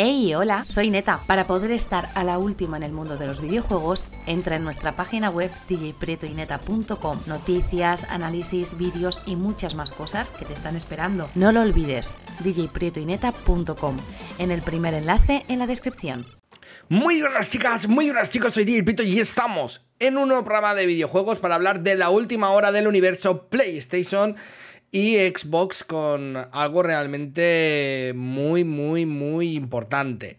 Hey, hola, soy Neta. Para poder estar a la última en el mundo de los videojuegos, entra en nuestra página web djprietoineta.com Noticias, análisis, vídeos y muchas más cosas que te están esperando. No lo olvides, djprietoineta.com, En el primer enlace en la descripción. Muy buenas chicas, muy buenas chicos, soy DJ Prieto y estamos en un nuevo programa de videojuegos para hablar de la última hora del universo PlayStation y Xbox con algo realmente muy, muy, muy importante.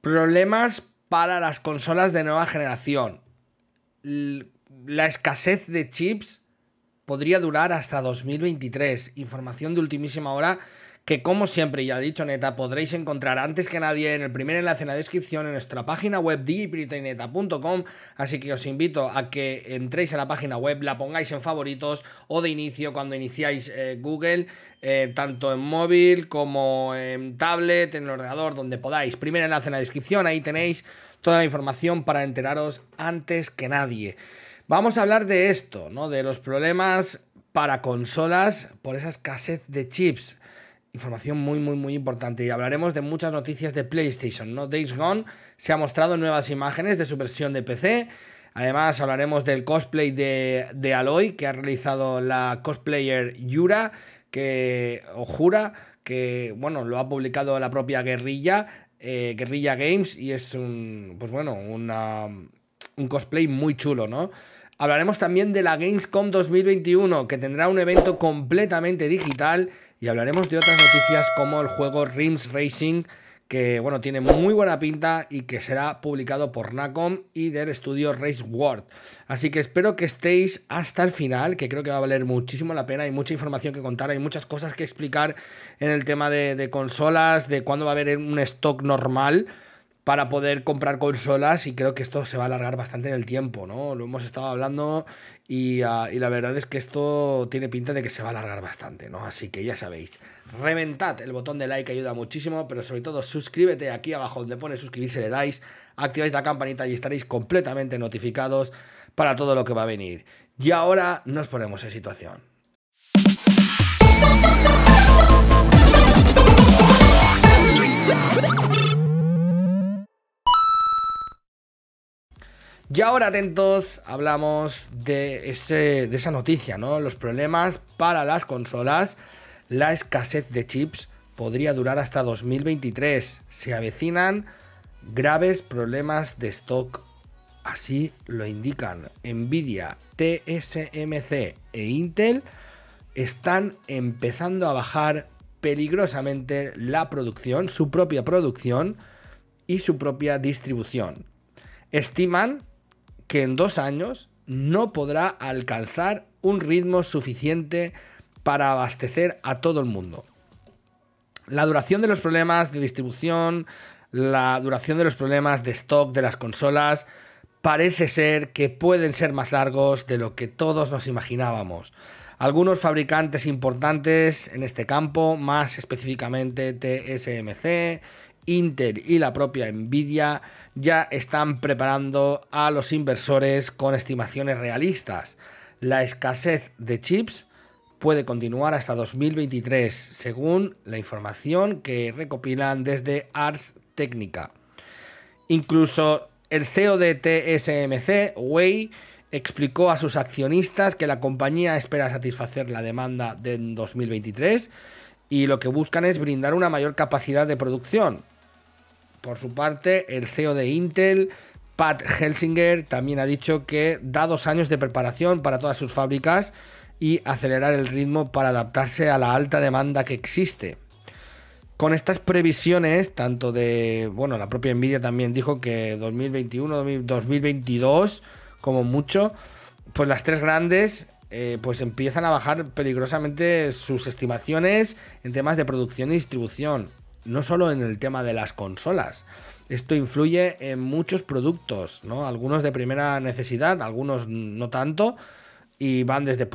Problemas para las consolas de nueva generación. La escasez de chips podría durar hasta 2023. Información de ultimísima hora que como siempre ya he dicho neta, podréis encontrar antes que nadie en el primer enlace en la descripción en nuestra página web puntocom así que os invito a que entréis a la página web, la pongáis en favoritos o de inicio cuando iniciáis eh, Google, eh, tanto en móvil como en tablet, en el ordenador, donde podáis. Primer enlace en la descripción, ahí tenéis toda la información para enteraros antes que nadie. Vamos a hablar de esto, ¿no? De los problemas para consolas por esa escasez de chips. Información muy, muy, muy importante. Y hablaremos de muchas noticias de PlayStation, ¿no? Days Gone se ha mostrado nuevas imágenes de su versión de PC. Además, hablaremos del cosplay de, Aloy que ha realizado la cosplayer Yura, que, o Jura, que, bueno, lo ha publicado la propia Guerrilla, eh, Guerrilla Games, y es un, pues bueno, un cosplay muy chulo, ¿no? Hablaremos también de la Gamescom 2021, que tendrá un evento completamente digital, y hablaremos de otras noticias como el juego Rims Racing, que bueno, tiene muy buena pinta y que será publicado por Nacom y del estudio Race World. Así que espero que estéis hasta el final, que creo que va a valer muchísimo la pena. Hay mucha información que contar, hay muchas cosas que explicar en el tema de, de consolas, de cuándo va a haber un stock normal para poder comprar consolas y creo que esto se va a alargar bastante en el tiempo, ¿no? Lo hemos estado hablando ah, y, la verdad es que esto tiene pinta de que se va a alargar bastante, ¿no? Así que ya sabéis, reventad el botón de like, ayuda muchísimo, pero sobre todo suscríbete aquí abajo donde pone suscribirse, le dais, activáis la campanita y estaréis completamente notificados para todo lo que va a venir. Y ahora nos ponemos en situación. Y ahora atentos, hablamos de, de esa noticia, ¿no? Los problemas para las consolas, la escasez de chips podría durar hasta 2023. Se avecinan graves problemas de stock. Así lo indican Nvidia, TSMC e Intel. Están empezando a bajar peligrosamente la producción, su propia producción y su propia distribución. Estiman que en dos años no podrá alcanzar un ritmo suficiente para abastecer a todo el mundo. La duración de los problemas de distribución, la duración de los problemas de stock de las consolas, parece ser que pueden ser más largos de lo que todos nos imaginábamos. Algunos fabricantes importantes en este campo, más específicamente TSMC, Intel y la propia Nvidia ya están preparando a los inversores con estimaciones realistas. La escasez de chips puede continuar hasta 2023, según la información que recopilan desde Ars Technica. Incluso el CEO de TSMC, Wei, explicó a sus accionistas que la compañía espera satisfacer la demanda de 2023 y lo que buscan es brindar una mayor capacidad de producción, por su parte, el CEO de Intel, Pat Helsinger, también ha dicho que da dos años de preparación para todas sus fábricas y acelerar el ritmo para adaptarse a la alta demanda que existe. Con estas previsiones, tanto de, bueno, la propia Nvidia también dijo que 2021, 2022, como mucho, pues las tres grandes eh, pues empiezan a bajar peligrosamente sus estimaciones en temas de producción y distribución no solo en el tema de las consolas. Esto influye en muchos productos, ¿no? Algunos de primera necesidad, algunos no tanto, y van desde,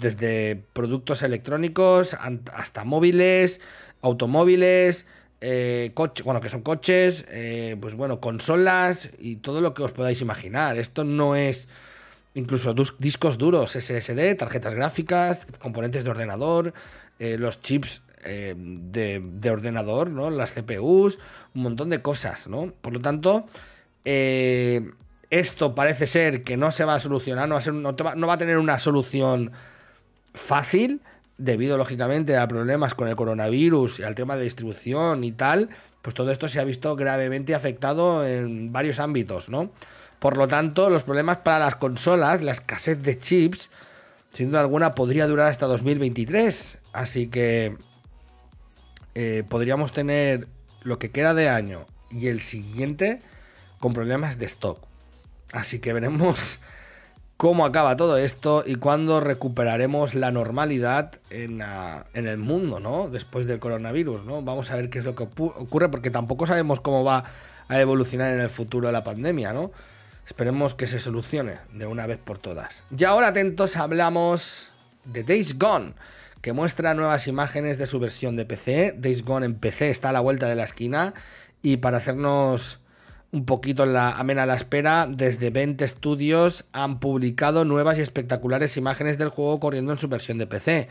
desde productos electrónicos hasta móviles, automóviles, eh, bueno, que son coches, eh, pues bueno, consolas y todo lo que os podáis imaginar. Esto no es incluso discos duros, SSD, tarjetas gráficas, componentes de ordenador, eh, los chips eh, de, ordenador, ¿no? Las CPUs, un montón de cosas, ¿no? Por lo tanto, eh, esto parece ser que no se va a solucionar, no va a, a tener una solución fácil, debido lógicamente a problemas con el coronavirus y al tema de distribución y tal, pues todo esto se ha visto gravemente afectado en varios ámbitos, ¿no? Por lo tanto, los problemas para las consolas, la escasez de chips, sin duda alguna podría durar hasta 2023. Así que eh, podríamos tener lo que queda de año y el siguiente con problemas de stock. Así que veremos cómo acaba todo esto y cuándo recuperaremos la normalidad en, el mundo, ¿no? Después del coronavirus, ¿no? Vamos a ver qué es lo que ocurre, porque tampoco sabemos cómo va a evolucionar en el futuro la pandemia, ¿no? Esperemos que se solucione de una vez por todas. Y ahora atentos, hablamos de Days Gone que muestra nuevas imágenes de su versión de PC. Days Gone en PC está a la vuelta de la esquina y para hacernos un poquito la, amena la espera, desde 20 Studios han publicado nuevas y espectaculares imágenes del juego corriendo en su versión de PC.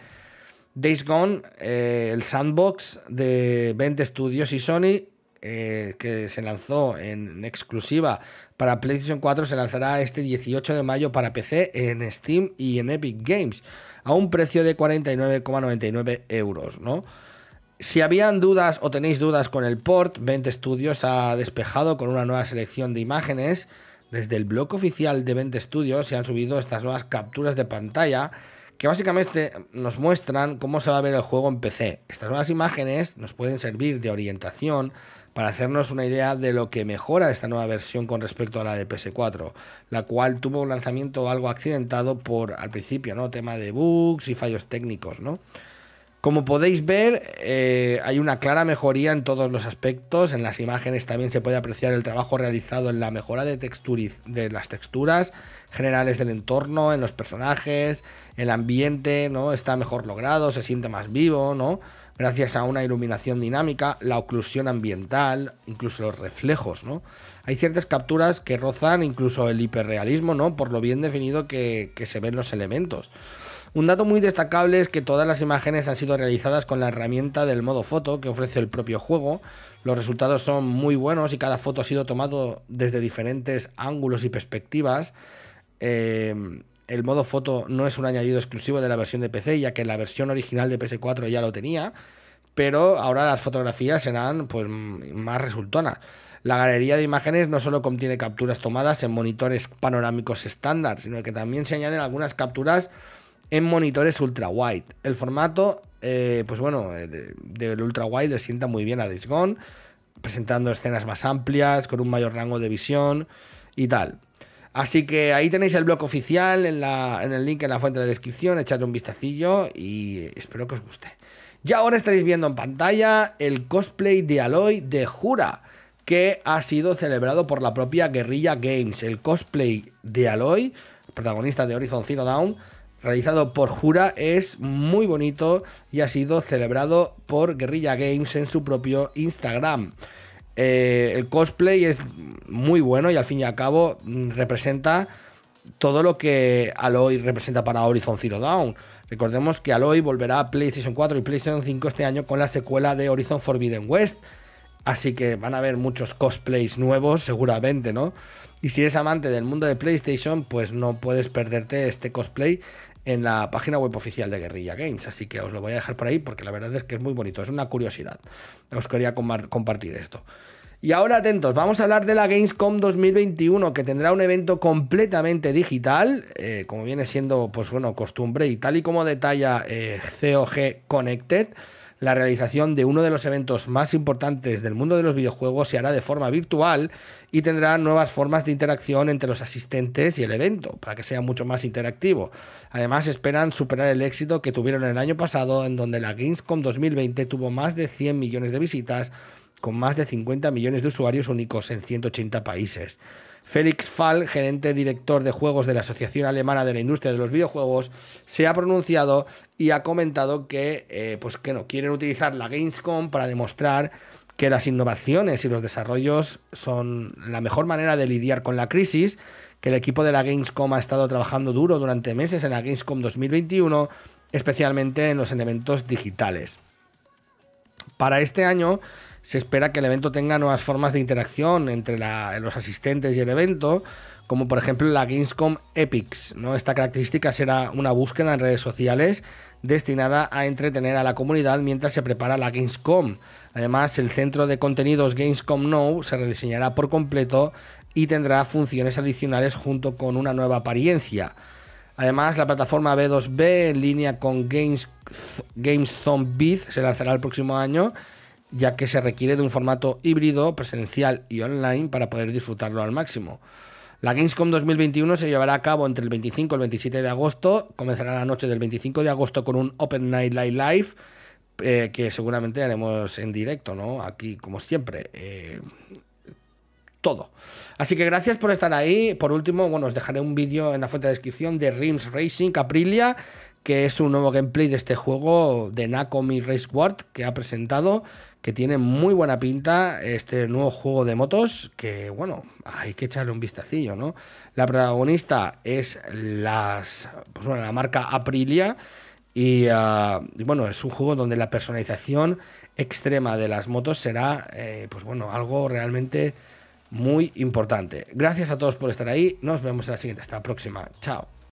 Days Gone, eh, el sandbox de 20 Studios y Sony eh, que se lanzó en exclusiva para PlayStation 4, se lanzará este 18 de mayo para PC en Steam y en Epic Games, a un precio de 49,99 euros, ¿no? Si habían dudas o tenéis dudas con el port, 20 Studios ha despejado con una nueva selección de imágenes. Desde el blog oficial de 20 Studios se han subido estas nuevas capturas de pantalla que básicamente nos muestran cómo se va a ver el juego en PC. Estas nuevas imágenes nos pueden servir de orientación para hacernos una idea de lo que mejora esta nueva versión con respecto a la de PS4, la cual tuvo un lanzamiento algo accidentado por al principio, ¿no? Tema de bugs y fallos técnicos, ¿no? Como podéis ver, eh, hay una clara mejoría en todos los aspectos. En las imágenes también se puede apreciar el trabajo realizado en la mejora de, de las texturas generales del entorno, en los personajes, el ambiente, ¿no? Está mejor logrado, se siente más vivo, ¿no? Gracias a una iluminación dinámica, la oclusión ambiental, incluso los reflejos, ¿no? Hay ciertas capturas que rozan incluso el hiperrealismo, ¿no? Por lo bien definido que, que se ven los elementos. Un dato muy destacable es que todas las imágenes han sido realizadas con la herramienta del modo foto que ofrece el propio juego. Los resultados son muy buenos y cada foto ha sido tomado desde diferentes ángulos y perspectivas. Eh, el modo foto no es un añadido exclusivo de la versión de PC, ya que la versión original de PS4 ya lo tenía, pero ahora las fotografías serán pues, más resultonas. La galería de imágenes no solo contiene capturas tomadas en monitores panorámicos estándar, sino que también se añaden algunas capturas en monitores ultra wide. El formato, eh, pues bueno, eh, del ultra wide le sienta muy bien a Days presentando escenas más amplias, con un mayor rango de visión y tal. Así que ahí tenéis el blog oficial en, la, el link en la fuente de la descripción, echadle un vistacillo y espero que os guste. Ya ahora estaréis viendo en pantalla el cosplay de Aloy de Jura, que ha sido celebrado por la propia Guerrilla Games. El cosplay de Aloy, protagonista de Horizon Zero Dawn, realizado por Jura, es muy bonito y ha sido celebrado por Guerrilla Games en su propio Instagram. Eh, el cosplay es muy bueno y al fin y al cabo mm, representa todo lo que Aloy representa para Horizon Zero Dawn. Recordemos que Aloy volverá a PlayStation 4 y PlayStation 5 este año con la secuela de Horizon Forbidden West. Así que van a haber muchos cosplays nuevos, seguramente, ¿no? Y si eres amante del mundo de PlayStation, pues no puedes perderte este cosplay en la página web oficial de Guerrilla Games. Así que os lo voy a dejar por ahí porque la verdad es que es muy bonito, es una curiosidad. Os quería compartir esto. Y ahora atentos, vamos a hablar de la Gamescom 2021, que tendrá un evento completamente digital, eh, como viene siendo, pues bueno, costumbre, y tal y como detalla eh, COG Connected la realización de uno de los eventos más importantes del mundo de los videojuegos se hará de forma virtual y tendrá nuevas formas de interacción entre los asistentes y el evento, para que sea mucho más interactivo. Además, esperan superar el éxito que tuvieron el año pasado, en donde la Gamescom 2020 tuvo más de 100 millones de visitas, con más de 50 millones de usuarios únicos en 180 países. Felix Fall, gerente director de juegos de la Asociación Alemana de la Industria de los Videojuegos, se ha pronunciado y ha comentado que, eh, pues que no, quieren utilizar la Gamescom para demostrar que las innovaciones y los desarrollos son la mejor manera de lidiar con la crisis, que el equipo de la Gamescom ha estado trabajando duro durante meses en la Gamescom 2021, especialmente en los elementos digitales. Para este año, se espera que el evento tenga nuevas formas de interacción entre los asistentes y el evento, como por ejemplo la Gamescom Epics. Esta característica será una búsqueda en redes sociales destinada a entretener a la comunidad mientras se prepara la Gamescom. Además, el centro de contenidos Gamescom Now se rediseñará por completo y tendrá funciones adicionales junto con una nueva apariencia. Además, la plataforma B2B en línea con Games, Beat se lanzará el próximo año ya que se requiere de un formato híbrido, presencial y online para poder disfrutarlo al máximo. La Gamescom 2021 se llevará a cabo entre el 25 y el 27 de agosto. Comenzará la noche del 25 de agosto con un Open Night Live eh, que seguramente haremos en directo, ¿no? Aquí, como siempre. Eh, todo. Así que gracias por estar ahí. Por último, bueno, os dejaré un vídeo en la fuente de descripción de Rims Racing Aprilia, que es un nuevo gameplay de este juego de Nakomi Race World que ha presentado, que tiene muy buena pinta este nuevo juego de motos, que bueno, hay que echarle un vistacillo, ¿no? La protagonista es las, pues la marca Aprilia. Ah, y, bueno, es un juego donde la personalización extrema de las motos será, eh, pues bueno, algo realmente muy importante. Gracias a todos por estar ahí. Nos vemos en la siguiente. Hasta la próxima. Chao.